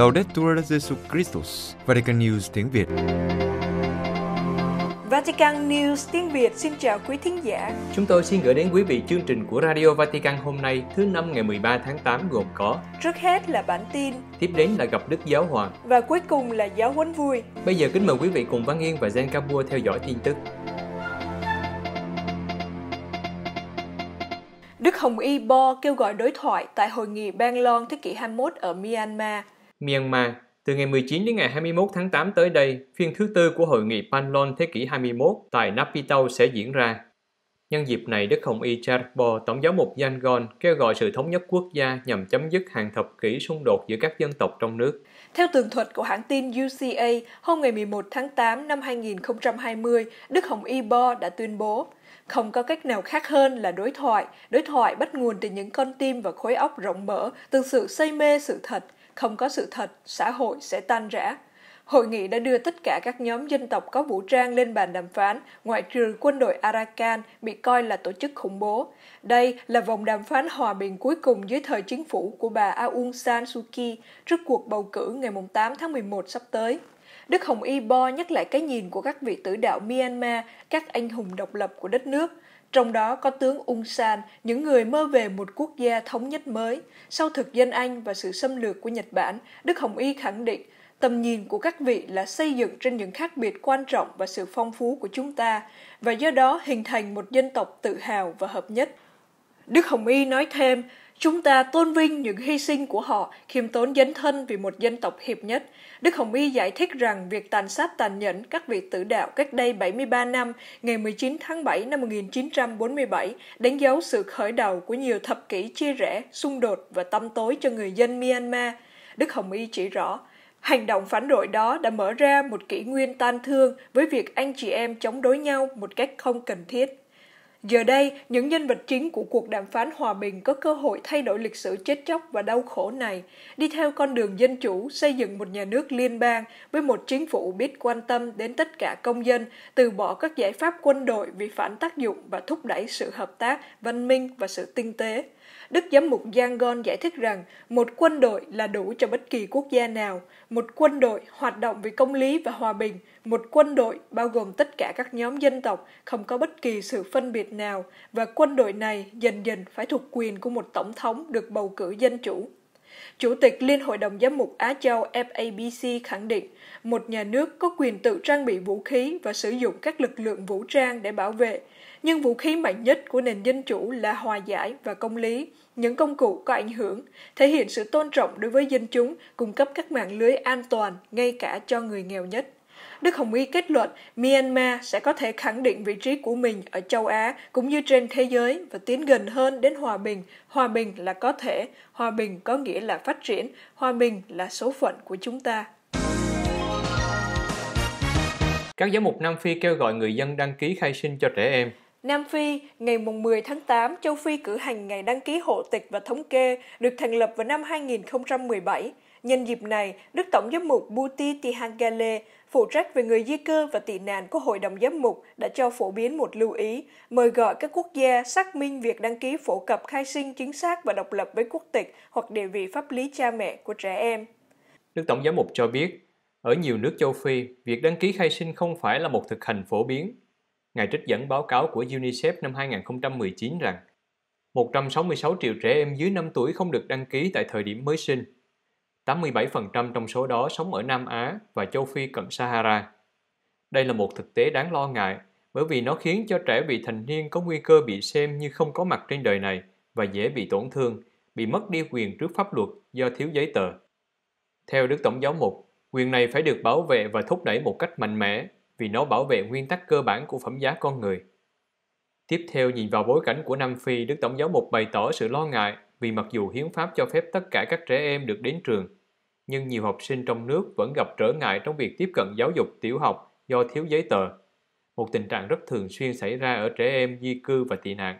Laudetur Jesu Christus, Vatican News tiếng Việt. Vatican News tiếng Việt xin chào quý thính giả. Chúng tôi xin gửi đến quý vị chương trình của Radio Vatican hôm nay thứ năm ngày 13 tháng 8 gồm có Trước hết là bản tin Tiếp đến là gặp Đức Giáo Hoàng Và cuối cùng là Giáo huấn vui Bây giờ kính mời quý vị cùng Văn Yên và Zen Capua theo dõi tin tức Đức Hồng Y Bo kêu gọi đối thoại tại hội nghị Ban Lon thế kỷ 21 ở Myanmar – Myanmar từ ngày 19 đến ngày 21 tháng 8 tới đây, phiên thứ tư của hội nghị Panlon thế kỷ 21 tại Napitau sẽ diễn ra. Nhân dịp này, Đức Hồng Y Charbo, Tổng giáo mục Yangon, kêu gọi sự thống nhất quốc gia nhằm chấm dứt hàng thập kỷ xung đột giữa các dân tộc trong nước. Theo tường thuật của hãng tin UCA, hôm ngày 11 tháng 8 năm 2020, Đức Hồng Y Bo đã tuyên bố không có cách nào khác hơn là đối thoại. Đối thoại bắt nguồn từ những con tim và khối óc rộng mở, từ sự say mê sự thật – không có sự thật xã hội sẽ tan rã hội nghị đã đưa tất cả các nhóm dân tộc có vũ trang lên bàn đàm phán ngoại trừ quân đội arakan bị coi là tổ chức khủng bố đây là vòng đàm phán hòa bình cuối cùng dưới thời chính phủ của bà aung san suu kyi trước cuộc bầu cử ngày 8 tháng 11 sắp tới Đức Hồng Y Bo nhắc lại cái nhìn của các vị tử đạo Myanmar, các anh hùng độc lập của đất nước trong đó có tướng Ung San, những người mơ về một quốc gia thống nhất mới. Sau thực dân Anh và sự xâm lược của Nhật Bản, Đức Hồng Y khẳng định tầm nhìn của các vị là xây dựng trên những khác biệt quan trọng và sự phong phú của chúng ta, và do đó hình thành một dân tộc tự hào và hợp nhất. Đức Hồng Y nói thêm, Chúng ta tôn vinh những hy sinh của họ, khiêm tốn dấn thân vì một dân tộc hiệp nhất. Đức Hồng Y giải thích rằng việc tàn sát tàn nhẫn các vị tử đạo cách đây 73 năm, ngày 19 tháng 7 năm 1947, đánh dấu sự khởi đầu của nhiều thập kỷ chia rẽ, xung đột và tâm tối cho người dân Myanmar. Đức Hồng Y chỉ rõ, Hành động phản đội đó đã mở ra một kỷ nguyên tan thương với việc anh chị em chống đối nhau một cách không cần thiết. Giờ đây, những nhân vật chính của cuộc đàm phán hòa bình có cơ hội thay đổi lịch sử chết chóc và đau khổ này, đi theo con đường dân chủ, xây dựng một nhà nước liên bang với một chính phủ biết quan tâm đến tất cả công dân, từ bỏ các giải pháp quân đội vì phản tác dụng và thúc đẩy sự hợp tác, văn minh và sự tinh tế. Đức giám mục giang gon giải thích rằng một quân đội là đủ cho bất kỳ quốc gia nào. Một quân đội hoạt động vì công lý và hòa bình, một quân đội bao gồm tất cả các nhóm dân tộc không có bất kỳ sự phân biệt nào và quân đội này dần dần phải thuộc quyền của một tổng thống được bầu cử dân chủ Chủ tịch Liên hội đồng giám mục Á Châu FABC khẳng định, một nhà nước có quyền tự trang bị vũ khí và sử dụng các lực lượng vũ trang để bảo vệ, nhưng vũ khí mạnh nhất của nền dân chủ là hòa giải và công lý, những công cụ có ảnh hưởng, thể hiện sự tôn trọng đối với dân chúng, cung cấp các mạng lưới an toàn ngay cả cho người nghèo nhất. Đức Hồng Y kết luận Myanmar sẽ có thể khẳng định vị trí của mình ở châu Á cũng như trên thế giới và tiến gần hơn đến hòa bình. Hòa bình là có thể, hòa bình có nghĩa là phát triển, hòa bình là số phận của chúng ta. Các giám mục Nam Phi kêu gọi người dân đăng ký khai sinh cho trẻ em. Nam Phi, ngày 10 tháng 8, châu Phi cử hành ngày đăng ký hộ tịch và thống kê, được thành lập vào năm 2017. Nhân dịp này, Đức Tổng giám mục Buti Tihangale phụ trách về người di cư và tị nạn của Hội đồng Giám mục đã cho phổ biến một lưu ý, mời gọi các quốc gia xác minh việc đăng ký phổ cập khai sinh chính xác và độc lập với quốc tịch hoặc địa vị pháp lý cha mẹ của trẻ em. Đức Tổng giám mục cho biết, ở nhiều nước châu Phi, việc đăng ký khai sinh không phải là một thực hành phổ biến. Ngài trích dẫn báo cáo của UNICEF năm 2019 rằng 166 triệu trẻ em dưới 5 tuổi không được đăng ký tại thời điểm mới sinh – 87% trong số đó sống ở Nam Á và châu Phi cận Sahara. Đây là một thực tế đáng lo ngại bởi vì nó khiến cho trẻ vị thành niên có nguy cơ bị xem như không có mặt trên đời này và dễ bị tổn thương, bị mất đi quyền trước pháp luật do thiếu giấy tờ. Theo Đức Tổng giáo mục, quyền này phải được bảo vệ và thúc đẩy một cách mạnh mẽ vì nó bảo vệ nguyên tắc cơ bản của phẩm giá con người. Tiếp theo nhìn vào bối cảnh của Nam Phi, Đức Tổng giáo mục bày tỏ sự lo ngại vì mặc dù hiến pháp cho phép tất cả các trẻ em được đến trường, nhưng nhiều học sinh trong nước vẫn gặp trở ngại trong việc tiếp cận giáo dục tiểu học do thiếu giấy tờ, một tình trạng rất thường xuyên xảy ra ở trẻ em di cư và tị nạn.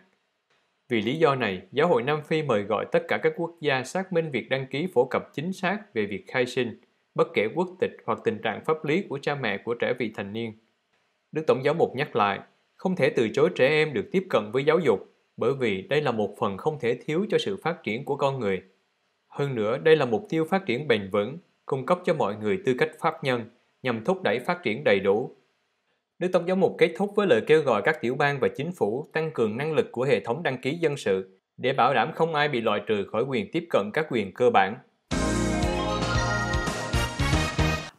Vì lý do này, Giáo hội Nam Phi mời gọi tất cả các quốc gia xác minh việc đăng ký phổ cập chính xác về việc khai sinh, bất kể quốc tịch hoặc tình trạng pháp lý của cha mẹ của trẻ vị thành niên. Đức Tổng giáo mục nhắc lại, không thể từ chối trẻ em được tiếp cận với giáo dục, bởi vì đây là một phần không thể thiếu cho sự phát triển của con người. Hơn nữa, đây là mục tiêu phát triển bền vững, cung cấp cho mọi người tư cách pháp nhân nhằm thúc đẩy phát triển đầy đủ. Đức Tổng giám mục kết thúc với lời kêu gọi các tiểu bang và chính phủ tăng cường năng lực của hệ thống đăng ký dân sự để bảo đảm không ai bị loại trừ khỏi quyền tiếp cận các quyền cơ bản.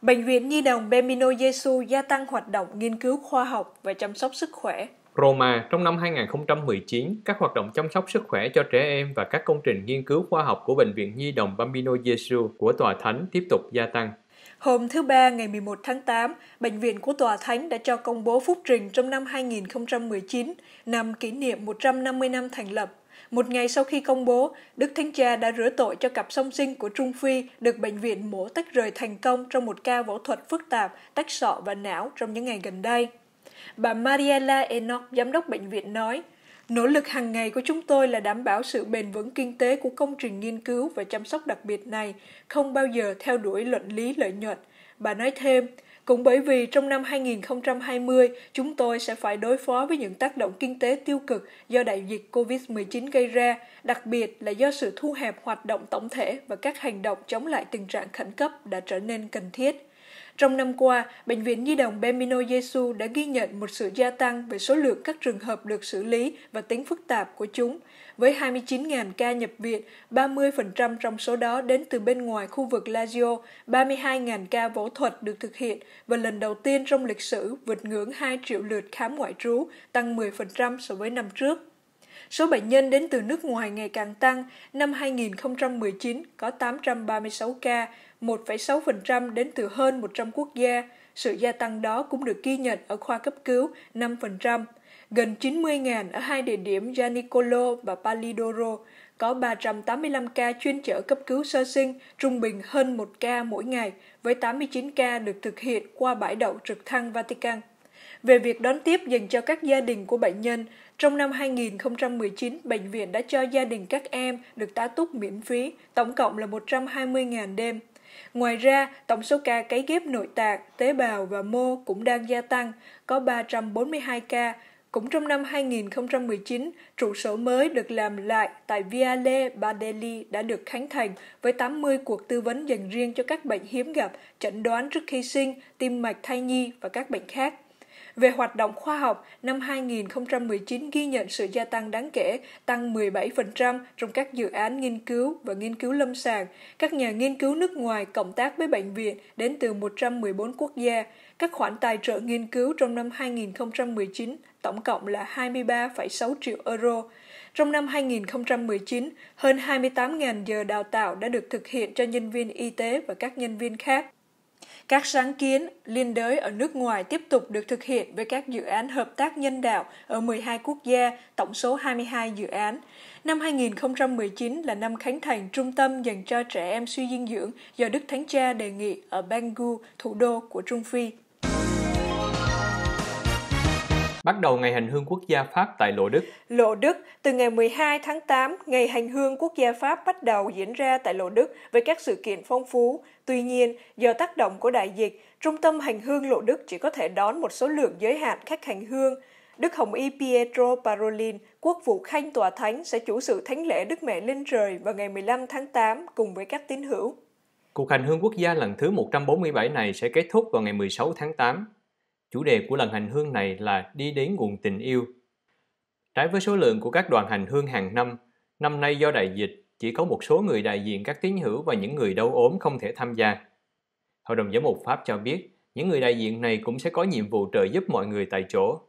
Bệnh viện Nhi đồng Bemino Jesu gia tăng hoạt động nghiên cứu khoa học và chăm sóc sức khỏe Roma, trong năm 2019, các hoạt động chăm sóc sức khỏe cho trẻ em và các công trình nghiên cứu khoa học của Bệnh viện Nhi đồng Bambino Gesù của Tòa Thánh tiếp tục gia tăng. Hôm thứ Ba ngày 11 tháng 8, Bệnh viện của Tòa Thánh đã cho công bố phúc trình trong năm 2019, năm kỷ niệm 150 năm thành lập. Một ngày sau khi công bố, Đức Thánh Cha đã rửa tội cho cặp song sinh của Trung Phi được bệnh viện mổ tách rời thành công trong một ca phẫu thuật phức tạp, tách sọ và não trong những ngày gần đây. Bà Mariela Enoch, giám đốc bệnh viện nói, Nỗ lực hàng ngày của chúng tôi là đảm bảo sự bền vững kinh tế của công trình nghiên cứu và chăm sóc đặc biệt này, không bao giờ theo đuổi luận lý lợi nhuận. Bà nói thêm, cũng bởi vì trong năm 2020, chúng tôi sẽ phải đối phó với những tác động kinh tế tiêu cực do đại dịch COVID-19 gây ra, đặc biệt là do sự thu hẹp hoạt động tổng thể và các hành động chống lại tình trạng khẩn cấp đã trở nên cần thiết. Trong năm qua, Bệnh viện Nhi đồng Bemino Jesu đã ghi nhận một sự gia tăng về số lượng các trường hợp được xử lý và tính phức tạp của chúng, với 29.000 ca nhập viện, 30% trong số đó đến từ bên ngoài khu vực Lazio, 32.000 ca phẫu thuật được thực hiện và lần đầu tiên trong lịch sử vượt ngưỡng 2 triệu lượt khám ngoại trú, tăng 10% so với năm trước. Số bệnh nhân đến từ nước ngoài ngày càng tăng, năm 2019 có 836 ca, 1,6% đến từ hơn 100 quốc gia. Sự gia tăng đó cũng được ghi nhận ở khoa cấp cứu 5%. Gần 90.000 ở hai địa điểm Gianicolo và Palidoro, có 385 ca chuyên chở cấp cứu sơ sinh, trung bình hơn 1 ca mỗi ngày, với 89 ca được thực hiện qua bãi đậu trực thăng Vatican. Về việc đón tiếp dành cho các gia đình của bệnh nhân, trong năm 2019, bệnh viện đã cho gia đình các em được tá túc miễn phí, tổng cộng là 120.000 đêm. Ngoài ra, tổng số ca cấy ghép nội tạng, tế bào và mô cũng đang gia tăng, có 342 ca. Cũng trong năm 2019, trụ sở mới được làm lại tại Viale Badeli đã được khánh thành với 80 cuộc tư vấn dành riêng cho các bệnh hiếm gặp, chẩn đoán trước khi sinh, tim mạch thai nhi và các bệnh khác. Về hoạt động khoa học, năm 2019 ghi nhận sự gia tăng đáng kể, tăng 17% trong các dự án nghiên cứu và nghiên cứu lâm sàng. Các nhà nghiên cứu nước ngoài cộng tác với bệnh viện đến từ 114 quốc gia. Các khoản tài trợ nghiên cứu trong năm 2019 tổng cộng là 23,6 triệu euro. Trong năm 2019, hơn 28.000 giờ đào tạo đã được thực hiện cho nhân viên y tế và các nhân viên khác. Các sáng kiến liên đới ở nước ngoài tiếp tục được thực hiện với các dự án hợp tác nhân đạo ở 12 quốc gia, tổng số 22 dự án. Năm 2019 là năm khánh thành trung tâm dành cho trẻ em suy dinh dưỡng do Đức Thánh Cha đề nghị ở bangui thủ đô của Trung Phi. Bắt đầu ngày hành hương quốc gia Pháp tại Lộ Đức. Lộ Đức, từ ngày 12 tháng 8, ngày hành hương quốc gia Pháp bắt đầu diễn ra tại Lộ Đức với các sự kiện phong phú Tuy nhiên, do tác động của đại dịch, trung tâm hành hương Lộ Đức chỉ có thể đón một số lượng giới hạn khách hành hương. Đức Hồng Y Pietro Parolin, quốc vụ khanh tòa thánh, sẽ chủ sự thánh lễ Đức Mẹ Linh Trời vào ngày 15 tháng 8 cùng với các tín hữu. Cuộc hành hương quốc gia lần thứ 147 này sẽ kết thúc vào ngày 16 tháng 8. Chủ đề của lần hành hương này là đi đến nguồn tình yêu. Trái với số lượng của các đoàn hành hương hàng năm, năm nay do đại dịch, chỉ có một số người đại diện các tín hữu và những người đau ốm không thể tham gia. Hội đồng giám mục Pháp cho biết, những người đại diện này cũng sẽ có nhiệm vụ trợ giúp mọi người tại chỗ.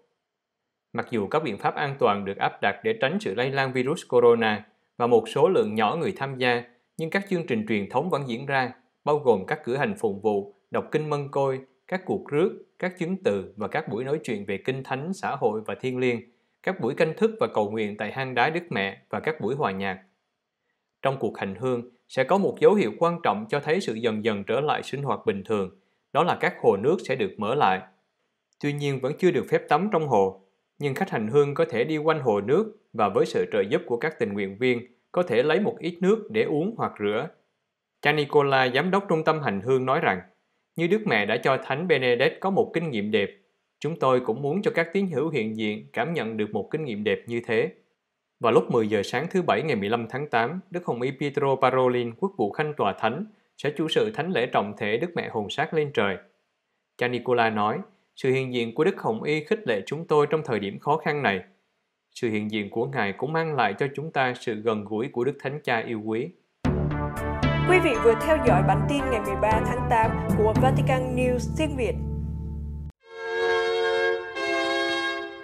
Mặc dù các biện pháp an toàn được áp đặt để tránh sự lây lan virus corona và một số lượng nhỏ người tham gia, nhưng các chương trình truyền thống vẫn diễn ra, bao gồm các cử hành phụng vụ, đọc kinh mân côi, các cuộc rước, các chứng từ và các buổi nói chuyện về kinh thánh, xã hội và thiên liêng, các buổi canh thức và cầu nguyện tại hang đá Đức Mẹ và các buổi hòa nhạc. Trong cuộc hành hương sẽ có một dấu hiệu quan trọng cho thấy sự dần dần trở lại sinh hoạt bình thường, đó là các hồ nước sẽ được mở lại. Tuy nhiên vẫn chưa được phép tắm trong hồ, nhưng khách hành hương có thể đi quanh hồ nước và với sự trợ giúp của các tình nguyện viên có thể lấy một ít nước để uống hoặc rửa. Cha Nicola, giám đốc trung tâm hành hương nói rằng, như Đức Mẹ đã cho Thánh Benedict có một kinh nghiệm đẹp, chúng tôi cũng muốn cho các tín hữu hiện diện cảm nhận được một kinh nghiệm đẹp như thế. Vào lúc 10 giờ sáng thứ Bảy ngày 15 tháng 8, Đức Hồng Y Pietro Parolin, quốc vụ khanh tòa thánh, sẽ chủ sự thánh lễ trọng thể Đức Mẹ Hồn Sát lên trời. Cha Nicola nói, sự hiện diện của Đức Hồng Y khích lệ chúng tôi trong thời điểm khó khăn này. Sự hiện diện của Ngài cũng mang lại cho chúng ta sự gần gũi của Đức Thánh Cha yêu quý. Quý vị vừa theo dõi bản tin ngày 13 tháng 8 của Vatican News tiếng Việt.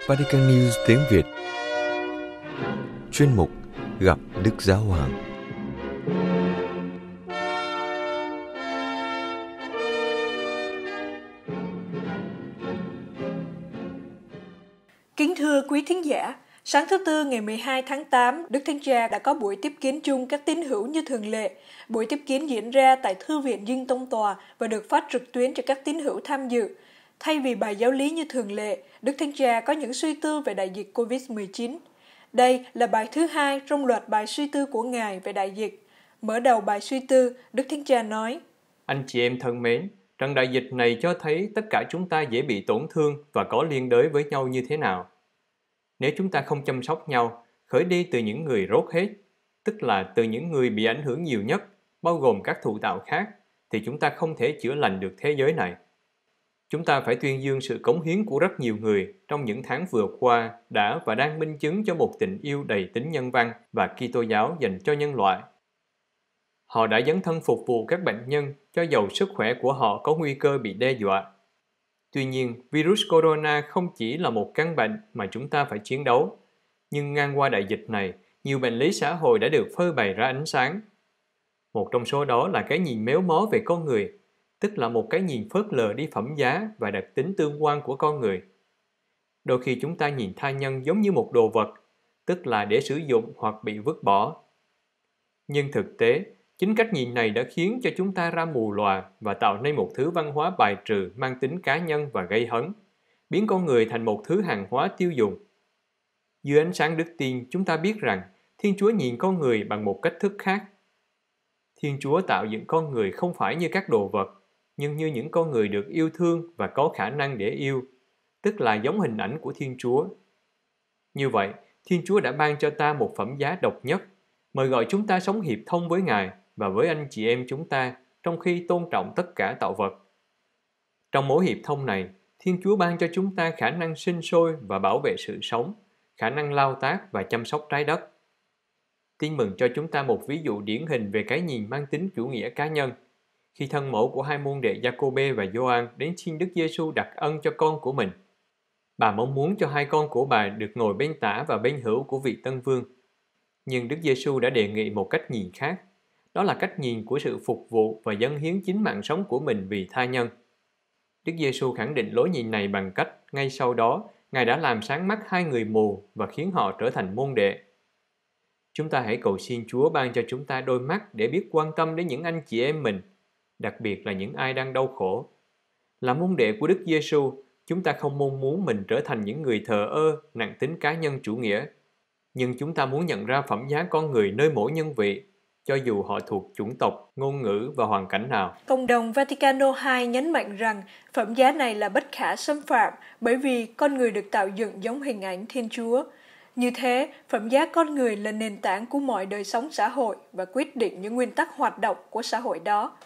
Vatican News tiếng Việt chuyên mục Gặp Đức Giáo Hoàng. Kính thưa quý thính giả, sáng thứ Tư ngày 12 tháng 8, Đức Thánh Cha đã có buổi tiếp kiến chung các tín hữu như thường lệ. Buổi tiếp kiến diễn ra tại Thư viện Dinh Tông Tòa và được phát trực tuyến cho các tín hữu tham dự. Thay vì bài giáo lý như thường lệ, Đức Thánh Cha có những suy tư về đại dịch COVID-19. Đây là bài thứ hai trong loạt bài suy tư của Ngài về đại dịch. Mở đầu bài suy tư, Đức Thánh Cha nói, Anh chị em thân mến, trận đại dịch này cho thấy tất cả chúng ta dễ bị tổn thương và có liên đới với nhau như thế nào. Nếu chúng ta không chăm sóc nhau, khởi đi từ những người rốt hết, tức là từ những người bị ảnh hưởng nhiều nhất, bao gồm các thụ tạo khác, thì chúng ta không thể chữa lành được thế giới này. Chúng ta phải tuyên dương sự cống hiến của rất nhiều người trong những tháng vừa qua đã và đang minh chứng cho một tình yêu đầy tính nhân văn và Kitô giáo dành cho nhân loại. Họ đã dấn thân phục vụ các bệnh nhân cho dầu sức khỏe của họ có nguy cơ bị đe dọa. Tuy nhiên, virus corona không chỉ là một căn bệnh mà chúng ta phải chiến đấu. Nhưng ngang qua đại dịch này, nhiều bệnh lý xã hội đã được phơi bày ra ánh sáng. Một trong số đó là cái nhìn méo mó về con người tức là một cái nhìn phớt lờ đi phẩm giá và đặc tính tương quan của con người. Đôi khi chúng ta nhìn tha nhân giống như một đồ vật, tức là để sử dụng hoặc bị vứt bỏ. Nhưng thực tế, chính cách nhìn này đã khiến cho chúng ta ra mù lòa và tạo nên một thứ văn hóa bài trừ mang tính cá nhân và gây hấn, biến con người thành một thứ hàng hóa tiêu dùng. Dưới ánh sáng đức tin, chúng ta biết rằng Thiên Chúa nhìn con người bằng một cách thức khác. Thiên Chúa tạo dựng con người không phải như các đồ vật, nhưng như những con người được yêu thương và có khả năng để yêu, tức là giống hình ảnh của Thiên Chúa. Như vậy, Thiên Chúa đã ban cho ta một phẩm giá độc nhất, mời gọi chúng ta sống hiệp thông với Ngài và với anh chị em chúng ta trong khi tôn trọng tất cả tạo vật. Trong mối hiệp thông này, Thiên Chúa ban cho chúng ta khả năng sinh sôi và bảo vệ sự sống, khả năng lao tác và chăm sóc trái đất. Tin mừng cho chúng ta một ví dụ điển hình về cái nhìn mang tính chủ nghĩa cá nhân – khi thân mẫu của hai môn đệ Jacobe và Gioan đến xin Đức Giêsu đặt ân cho con của mình. Bà mong muốn cho hai con của bà được ngồi bên tả và bên hữu của vị tân vương. Nhưng Đức Giêsu đã đề nghị một cách nhìn khác. Đó là cách nhìn của sự phục vụ và dâng hiến chính mạng sống của mình vì tha nhân. Đức Giêsu khẳng định lối nhìn này bằng cách ngay sau đó Ngài đã làm sáng mắt hai người mù và khiến họ trở thành môn đệ. Chúng ta hãy cầu xin Chúa ban cho chúng ta đôi mắt để biết quan tâm đến những anh chị em mình đặc biệt là những ai đang đau khổ. Là môn đệ của Đức Giêsu, chúng ta không mong muốn mình trở thành những người thờ ơ, nặng tính cá nhân chủ nghĩa. Nhưng chúng ta muốn nhận ra phẩm giá con người nơi mỗi nhân vị, cho dù họ thuộc chủng tộc, ngôn ngữ và hoàn cảnh nào. Cộng đồng Vaticano II nhấn mạnh rằng phẩm giá này là bất khả xâm phạm bởi vì con người được tạo dựng giống hình ảnh Thiên Chúa. Như thế, phẩm giá con người là nền tảng của mọi đời sống xã hội và quyết định những nguyên tắc hoạt động của xã hội đó.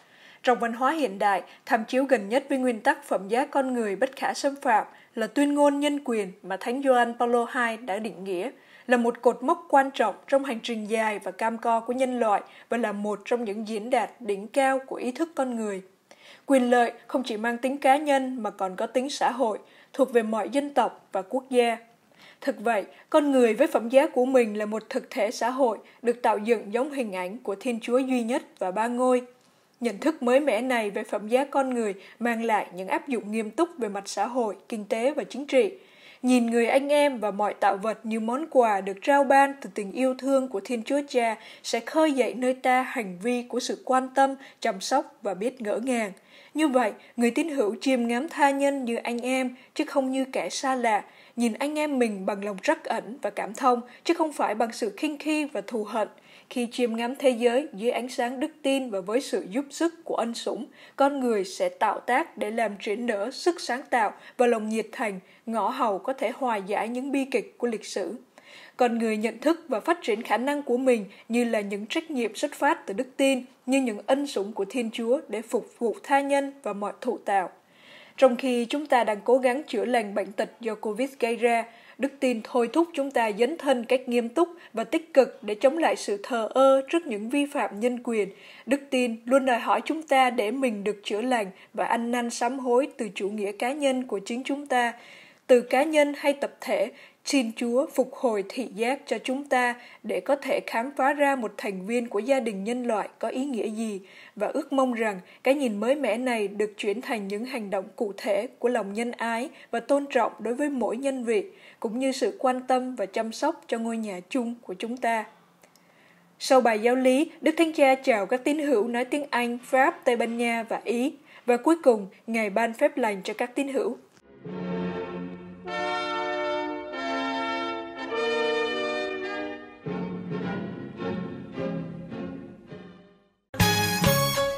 Trong văn hóa hiện đại, tham chiếu gần nhất với nguyên tắc phẩm giá con người bất khả xâm phạm là tuyên ngôn nhân quyền mà Thánh Gioan Paulo II đã định nghĩa là một cột mốc quan trọng trong hành trình dài và cam co của nhân loại và là một trong những diễn đạt đỉnh cao của ý thức con người. Quyền lợi không chỉ mang tính cá nhân mà còn có tính xã hội, thuộc về mọi dân tộc và quốc gia. Thực vậy, con người với phẩm giá của mình là một thực thể xã hội được tạo dựng giống hình ảnh của Thiên Chúa duy nhất và ba ngôi – Nhận thức mới mẻ này về phẩm giá con người mang lại những áp dụng nghiêm túc về mặt xã hội, kinh tế và chính trị. Nhìn người anh em và mọi tạo vật như món quà được trao ban từ tình yêu thương của Thiên Chúa Cha sẽ khơi dậy nơi ta hành vi của sự quan tâm, chăm sóc và biết ngỡ ngàng. Như vậy, người tín hữu chiêm ngắm tha nhân như anh em, chứ không như kẻ xa lạ, nhìn anh em mình bằng lòng trắc ẩn và cảm thông, chứ không phải bằng sự khinh khi và thù hận. Khi chiêm ngắm thế giới dưới ánh sáng đức tin và với sự giúp sức của ân sủng, con người sẽ tạo tác để làm triển nở sức sáng tạo và lòng nhiệt thành, ngõ hầu có thể hòa giải những bi kịch của lịch sử. Con người nhận thức và phát triển khả năng của mình như là những trách nhiệm xuất phát từ đức tin, như những ân sủng của Thiên Chúa để phục vụ tha nhân và mọi thụ tạo. Trong khi chúng ta đang cố gắng chữa lành bệnh tật do Covid gây ra, Đức tin thôi thúc chúng ta dấn thân cách nghiêm túc và tích cực để chống lại sự thờ ơ trước những vi phạm nhân quyền. Đức tin luôn đòi hỏi chúng ta để mình được chữa lành và ăn năn sám hối từ chủ nghĩa cá nhân của chính chúng ta. Từ cá nhân hay tập thể, Xin Chúa phục hồi thị giác cho chúng ta để có thể khám phá ra một thành viên của gia đình nhân loại có ý nghĩa gì và ước mong rằng cái nhìn mới mẻ này được chuyển thành những hành động cụ thể của lòng nhân ái và tôn trọng đối với mỗi nhân việc, cũng như sự quan tâm và chăm sóc cho ngôi nhà chung của chúng ta. Sau bài giáo lý, Đức Thánh Cha chào các tín hữu nói tiếng Anh, Pháp, Tây Ban Nha và Ý, và cuối cùng Ngài ban phép lành cho các tín hữu. Thank you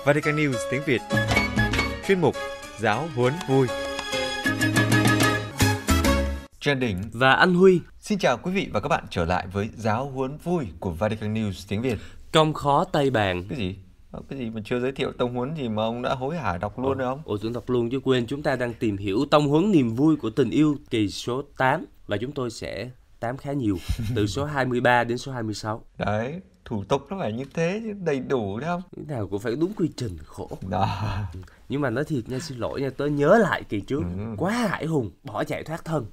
Vatican News tiếng Việt Chuyên mục Giáo huấn vui Trần Đình và Anh Huy Xin chào quý vị và các bạn trở lại với Giáo huấn vui của Vatican News tiếng Việt Công khó tay Bàn Cái gì? Ờ, cái gì mà chưa giới thiệu tông huấn gì mà ông đã hối hả đọc luôn rồi không? Ủa tưởng đọc luôn chứ quên chúng ta đang tìm hiểu tông huấn niềm vui của tình yêu kỳ số 8 và chúng tôi sẽ 8 khá nhiều từ số 23 đến số 26. Đấy, thủ tục nó phải như thế đầy đủ đâu thế nào cũng phải đúng quy trình khổ đó nhưng mà nói thiệt nha xin lỗi nha tớ nhớ lại kỳ trước ừ. quá hải hùng bỏ chạy thoát thân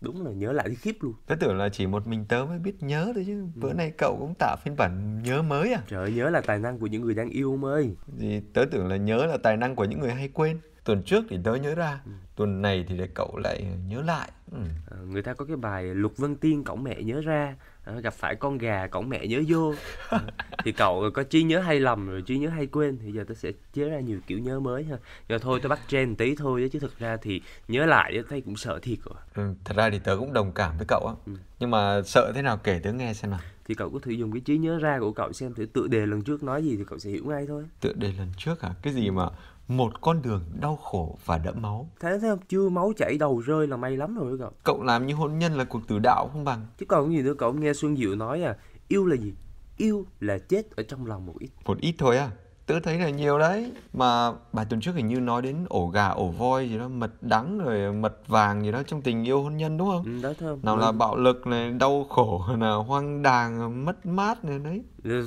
đúng là nhớ lại thì khiếp luôn tớ tưởng là chỉ một mình tớ mới biết nhớ thôi chứ bữa ừ. nay cậu cũng tạo phiên bản nhớ mới à trời nhớ là tài năng của những người đang yêu ông ơi thì tớ tưởng là nhớ là tài năng của những người hay quên tuần trước thì tớ nhớ ra ừ. tuần này thì để cậu lại nhớ lại ừ. à, người ta có cái bài lục vân tiên cổng mẹ nhớ ra à, gặp phải con gà cổng mẹ nhớ vô à, thì cậu có trí nhớ hay lầm rồi trí nhớ hay quên thì giờ tớ sẽ chế ra nhiều kiểu nhớ mới ha giờ thôi tớ bắt trend tí thôi chứ thực ra thì nhớ lại thấy cũng sợ thiệt rồi ừ, thật ra thì tớ cũng đồng cảm với cậu á ừ. nhưng mà sợ thế nào kể tớ nghe xem nào thì cậu có thể dùng cái trí nhớ ra của cậu xem thử tựa đề lần trước nói gì thì cậu sẽ hiểu ngay thôi tựa đề lần trước à cái gì ừ. mà một con đường đau khổ và đẫm máu. Thế thế không? Chưa máu chảy đầu rơi là may lắm rồi cậu. Cậu làm như hôn nhân là cuộc tử đạo không bằng. Chứ còn gì nữa cậu nghe Xuân Diệu nói à, yêu là gì? Yêu là chết ở trong lòng một ít. Một ít thôi à? tớ thấy là nhiều đấy mà bài tuần trước hình như nói đến ổ gà ổ voi gì đó mật đắng rồi mật vàng gì đó trong tình yêu hôn nhân đúng không ừ, đó thơm nào ừ. là bạo lực này đau khổ nào hoang đàng mất mát này đấy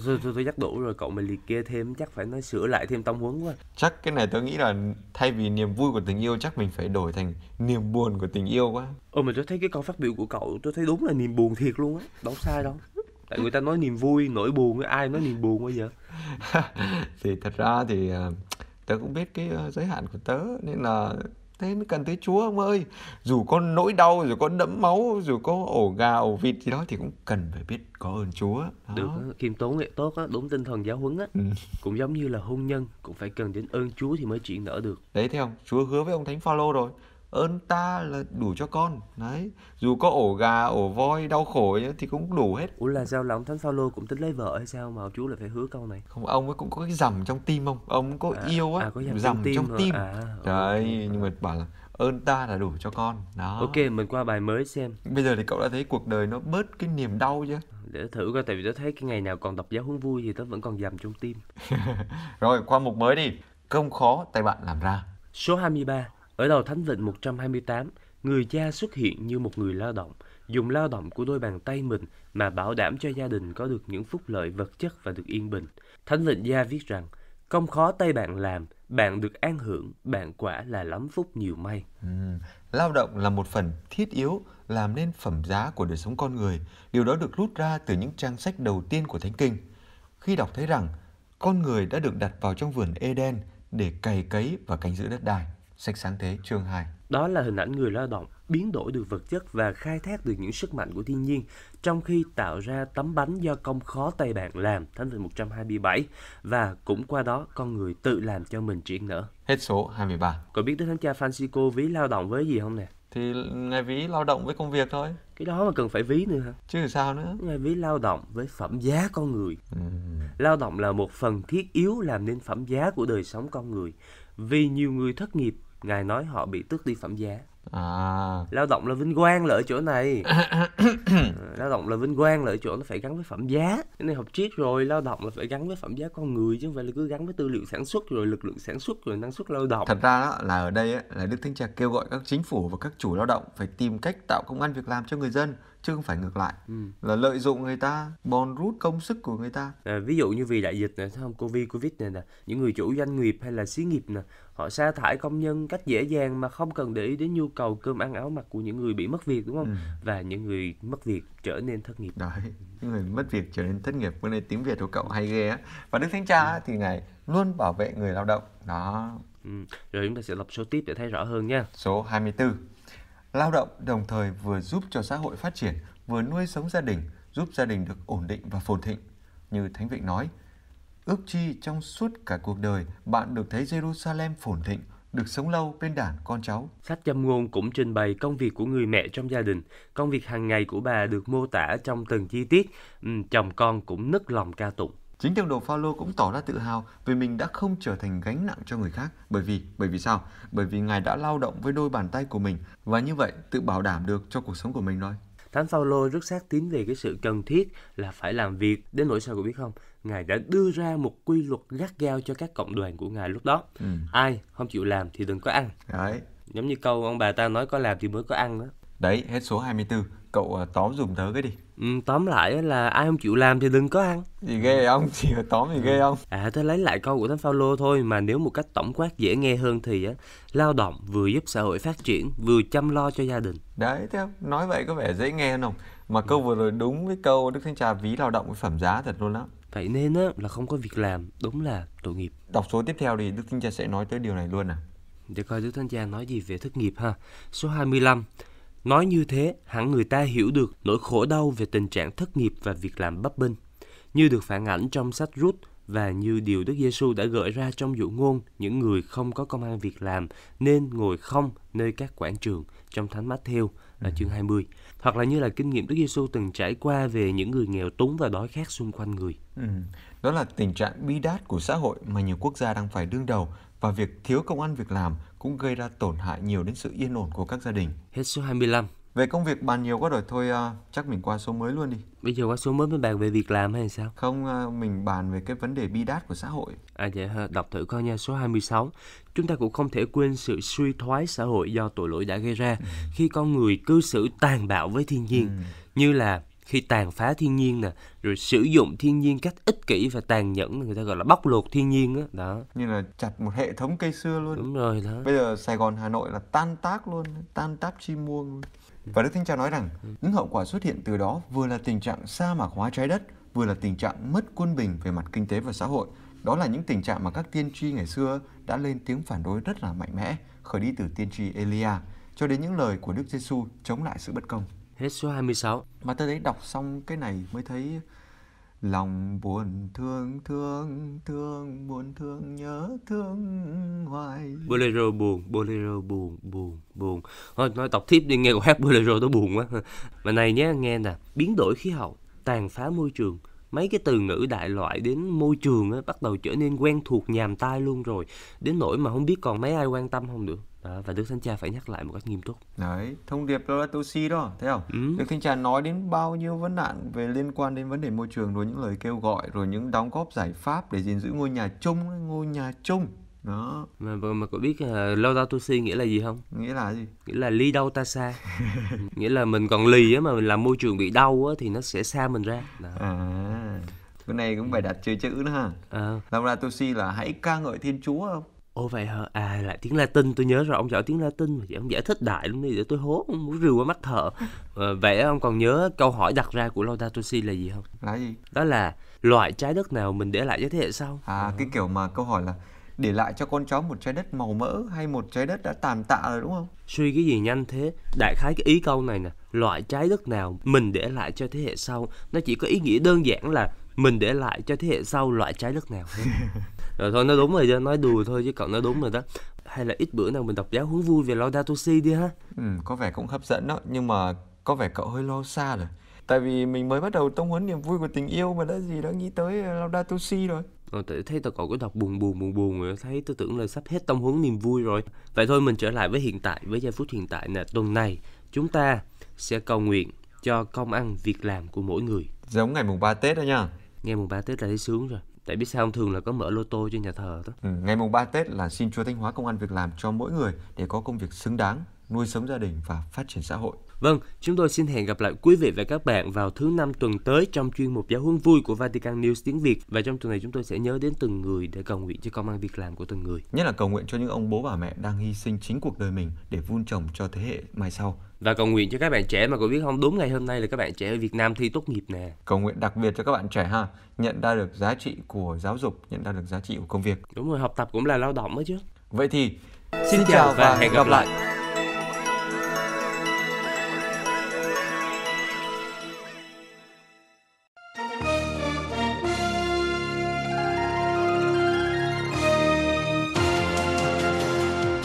tôi, tôi, tôi chắc đủ rồi cậu mình liệt kê thêm chắc phải nói sửa lại thêm tông huấn quá chắc cái này tôi nghĩ là thay vì niềm vui của tình yêu chắc mình phải đổi thành niềm buồn của tình yêu quá ừ mà tôi thấy cái câu phát biểu của cậu tôi thấy đúng là niềm buồn thiệt luôn á đâu sai đâu tại người ta nói niềm vui nỗi buồn ai nói niềm buồn bây giờ thì thật ra thì ờ, tớ cũng biết cái ờ, giới hạn của tớ nên là thế mới cần tới Chúa ông ơi dù có nỗi đau dù có đẫm máu dù có ổ gà ổ vịt gì đó thì cũng cần phải biết có ơn Chúa đó. được khiêm tốn nghệ tốt á đúng tinh thần giáo huấn á ừ. cũng giống như là hôn nhân cũng phải cần đến ơn Chúa thì mới chuyển nở được đấy thấy không Chúa hứa với ông thánh Phaolô rồi ơn ta là đủ cho con đấy dù có ổ gà ổ voi đau khổ thì cũng đủ hết ủa là sao lòng ông thánh phaolô cũng tính lấy vợ hay sao mà chú lại phải hứa câu này không ông ấy cũng có cái dầm trong tim ông ông có à, yêu á à, có dầm, dầm tim trong tim, tim. À, đấy okay. nhưng mà bảo là ơn ta là đủ cho con đó ok mình qua bài mới xem bây giờ thì cậu đã thấy cuộc đời nó bớt cái niềm đau chưa để thử coi tại vì tôi thấy cái ngày nào còn đọc giáo huấn vui thì tôi vẫn còn dầm trong tim rồi qua mục mới đi không khó tay bạn làm ra số 23 ở đầu Thánh Vịnh 128, người cha xuất hiện như một người lao động, dùng lao động của đôi bàn tay mình mà bảo đảm cho gia đình có được những phúc lợi vật chất và được yên bình. Thánh Vịnh Gia viết rằng, công khó tay bạn làm, bạn được an hưởng, bạn quả là lắm phúc nhiều may. Ừ. Lao động là một phần thiết yếu làm nên phẩm giá của đời sống con người. Điều đó được rút ra từ những trang sách đầu tiên của Thánh Kinh. Khi đọc thấy rằng, con người đã được đặt vào trong vườn Eden để cày cấy và canh giữ đất đai. Sách sáng thế chương 2 Đó là hình ảnh người lao động biến đổi được vật chất và khai thác được những sức mạnh của thiên nhiên trong khi tạo ra tấm bánh do công khó tay bạn làm thánh vịnh 127 và cũng qua đó con người tự làm cho mình triển nở. Hết số 23. Có biết Đức Thánh Cha Francisco ví lao động với gì không nè? Thì ngài ví lao động với công việc thôi. Cái đó mà cần phải ví nữa hả? Chứ sao nữa? Ngài ví lao động với phẩm giá con người. Ừ. Lao động là một phần thiết yếu làm nên phẩm giá của đời sống con người. Vì nhiều người thất nghiệp Ngài nói họ bị tước đi phẩm giá. À. Lao động là vinh quang là ở chỗ này. Ờ, lao động là vinh quang là ở chỗ nó phải gắn với phẩm giá. Cái này học triết rồi, lao động là phải gắn với phẩm giá con người chứ không phải là cứ gắn với tư liệu sản xuất rồi lực lượng sản xuất rồi năng suất lao động. Thật ra đó là ở đây ấy, là Đức Thánh Cha kêu gọi các chính phủ và các chủ lao động phải tìm cách tạo công an việc làm cho người dân chứ không phải ngược lại ừ. là lợi dụng người ta bòn rút công sức của người ta à, ví dụ như vì đại dịch này không covid covid này nè những người chủ doanh nghiệp hay là xí nghiệp nè họ sa thải công nhân cách dễ dàng mà không cần để ý đến nhu cầu cơm ăn áo mặc của những người bị mất việc đúng không ừ. và những người mất việc trở nên thất nghiệp đấy những người mất việc trở nên thất nghiệp bữa nay tiếng việt của cậu hay ghê á và đức thánh cha ừ. thì ngài luôn bảo vệ người lao động đó ừ. rồi chúng ta sẽ lập số tiếp để thấy rõ hơn nha số 24 lao động đồng thời vừa giúp cho xã hội phát triển, vừa nuôi sống gia đình, giúp gia đình được ổn định và phồn thịnh. Như Thánh Vịnh nói, ước chi trong suốt cả cuộc đời bạn được thấy Jerusalem phồn thịnh, được sống lâu bên đàn con cháu. Sách châm ngôn cũng trình bày công việc của người mẹ trong gia đình. Công việc hàng ngày của bà được mô tả trong từng chi tiết. Chồng con cũng nức lòng ca tụng. Chính tiêu đồ Phaolô cũng tỏ ra tự hào vì mình đã không trở thành gánh nặng cho người khác, bởi vì bởi vì sao? Bởi vì ngài đã lao động với đôi bàn tay của mình và như vậy tự bảo đảm được cho cuộc sống của mình thôi. Thánh Phaolô rất xác tín về cái sự cần thiết là phải làm việc đến nỗi sao cũng biết không? Ngài đã đưa ra một quy luật gắt gao cho các cộng đoàn của Ngài lúc đó. Ừ. Ai không chịu làm thì đừng có ăn. Đấy. Giống như câu ông bà ta nói có làm thì mới có ăn đó. Đấy, hết số 24, cậu à, tóm dùm tớ cái đi. Ừ, tóm lại là ai không chịu làm thì đừng có ăn gì ghê vậy ông chịu tóm gì ghê ừ. ông à thế lấy lại câu của thánh phaolô thôi mà nếu một cách tổng quát dễ nghe hơn thì á lao động vừa giúp xã hội phát triển vừa chăm lo cho gia đình đấy thế không nói vậy có vẻ dễ nghe hơn không mà câu vừa rồi đúng với câu đức thánh cha ví lao động với phẩm giá thật luôn á vậy nên á là không có việc làm đúng là tội nghiệp đọc số tiếp theo thì đức thánh cha sẽ nói tới điều này luôn à để coi đức thánh cha nói gì về thất nghiệp ha số 25 mươi Nói như thế, hẳn người ta hiểu được nỗi khổ đau về tình trạng thất nghiệp và việc làm bấp bênh, như được phản ảnh trong sách rút và như điều Đức Giêsu đã gợi ra trong dụ ngôn những người không có công an việc làm nên ngồi không nơi các quảng trường trong Thánh Matthew là chương 20 ừ. hoặc là như là kinh nghiệm Đức Giêsu từng trải qua về những người nghèo túng và đói khát xung quanh người. Ừ. Đó là tình trạng bi đát của xã hội mà nhiều quốc gia đang phải đương đầu và việc thiếu công ăn việc làm cũng gây ra tổn hại nhiều đến sự yên ổn của các gia đình. Hết số 25. Về công việc bàn nhiều quá rồi thôi uh, chắc mình qua số mới luôn đi. Bây giờ qua số mới mới bàn về việc làm hay sao? Không, uh, mình bàn về cái vấn đề bi đát của xã hội. À dạ, đọc thử coi nha, số 26. Chúng ta cũng không thể quên sự suy thoái xã hội do tội lỗi đã gây ra ừ. khi con người cư xử tàn bạo với thiên nhiên ừ. như là khi tàn phá thiên nhiên nè rồi sử dụng thiên nhiên cách ích kỷ và tàn nhẫn người ta gọi là bóc lột thiên nhiên á đó. đó như là chặt một hệ thống cây xưa luôn đúng rồi đó bây giờ sài gòn hà nội là tan tác luôn tan tác chim muông và Đức Thánh Cha nói rằng, ừ. những hậu quả xuất hiện từ đó vừa là tình trạng sa mạc hóa trái đất, vừa là tình trạng mất quân bình về mặt kinh tế và xã hội. Đó là những tình trạng mà các tiên tri ngày xưa đã lên tiếng phản đối rất là mạnh mẽ, khởi đi từ tiên tri Elia cho đến những lời của Đức Giêsu chống lại sự bất công hết số 26. Mà tôi thấy đọc xong cái này mới thấy lòng buồn thương thương thương buồn thương nhớ thương hoài bolero buồn bolero buồn buồn buồn thôi nói đọc tiếp đi nghe của hát bolero tôi buồn quá mà này nhé nghe nè biến đổi khí hậu tàn phá môi trường mấy cái từ ngữ đại loại đến môi trường ấy, bắt đầu trở nên quen thuộc nhàm tai luôn rồi đến nỗi mà không biết còn mấy ai quan tâm không được đó, và Đức Thánh Cha phải nhắc lại một cách nghiêm túc. Đấy, thông điệp Laudato Si đó, thấy không? Ừ. Đức Thánh Cha nói đến bao nhiêu vấn nạn về liên quan đến vấn đề môi trường, rồi những lời kêu gọi, rồi những đóng góp giải pháp để gìn giữ ngôi nhà chung, ngôi nhà chung. Đó. Mà, mà cậu biết uh, ờ, Laudato Si nghĩa là gì không? Nghĩa là gì? Nghĩa là ly đau ta xa. nghĩa là mình còn lì á mà mình làm môi trường bị đau á thì nó sẽ xa mình ra. Đó. À cái này cũng phải đặt chơi chữ nữa ha. À. Ờ. Laudato Si là hãy ca ngợi Thiên Chúa không? Ô vậy hả? À lại tiếng Latin tôi nhớ rồi ông giỏi tiếng Latin mà ông giải thích đại luôn đi để tôi hố muốn rượu qua mắt thợ. À, vậy ông còn nhớ câu hỏi đặt ra của Laudato Si là gì không? Là gì? Đó là loại trái đất nào mình để lại cho thế hệ sau? À, à cái kiểu mà câu hỏi là để lại cho con chó một trái đất màu mỡ hay một trái đất đã tàn tạ rồi đúng không? Suy cái gì nhanh thế? Đại khái cái ý câu này nè, loại trái đất nào mình để lại cho thế hệ sau nó chỉ có ý nghĩa đơn giản là mình để lại cho thế hệ sau loại trái đất nào rồi thôi nói đúng rồi đó nói đùa thôi chứ cậu nói đúng rồi đó hay là ít bữa nào mình đọc giáo huấn vui về Laudato Si đi ha ừ, có vẻ cũng hấp dẫn đó nhưng mà có vẻ cậu hơi lo xa rồi tại vì mình mới bắt đầu tông huấn niềm vui của tình yêu mà đã gì đã nghĩ tới ờ, Laudato Si rồi Ờ, tự thấy tao cậu cứ đọc buồn buồn buồn buồn rồi thấy tôi tưởng là sắp hết tông huấn niềm vui rồi vậy thôi mình trở lại với hiện tại với giây phút hiện tại là tuần này chúng ta sẽ cầu nguyện cho công ăn việc làm của mỗi người giống ngày mùng 3 Tết đó nha nghe mùng 3 Tết là thấy sướng rồi tại biết sao không thường là có mở lô tô cho nhà thờ đó ừ, ngày mùng 3 Tết là xin Chúa Thanh Hóa công an việc làm cho mỗi người để có công việc xứng đáng nuôi sống gia đình và phát triển xã hội Vâng, chúng tôi xin hẹn gặp lại quý vị và các bạn vào thứ năm tuần tới trong chuyên mục giáo huấn vui của Vatican News tiếng Việt và trong tuần này chúng tôi sẽ nhớ đến từng người để cầu nguyện cho công an việc làm của từng người. Nhất là cầu nguyện cho những ông bố bà mẹ đang hy sinh chính cuộc đời mình để vun trồng cho thế hệ mai sau và cầu nguyện cho các bạn trẻ mà cậu biết không đúng ngày hôm nay là các bạn trẻ ở Việt Nam thi tốt nghiệp nè cầu nguyện đặc biệt cho các bạn trẻ ha nhận ra được giá trị của giáo dục nhận ra được giá trị của công việc đúng rồi học tập cũng là lao động đó chứ vậy thì xin, xin chào và, và hẹn gặp lại, lại.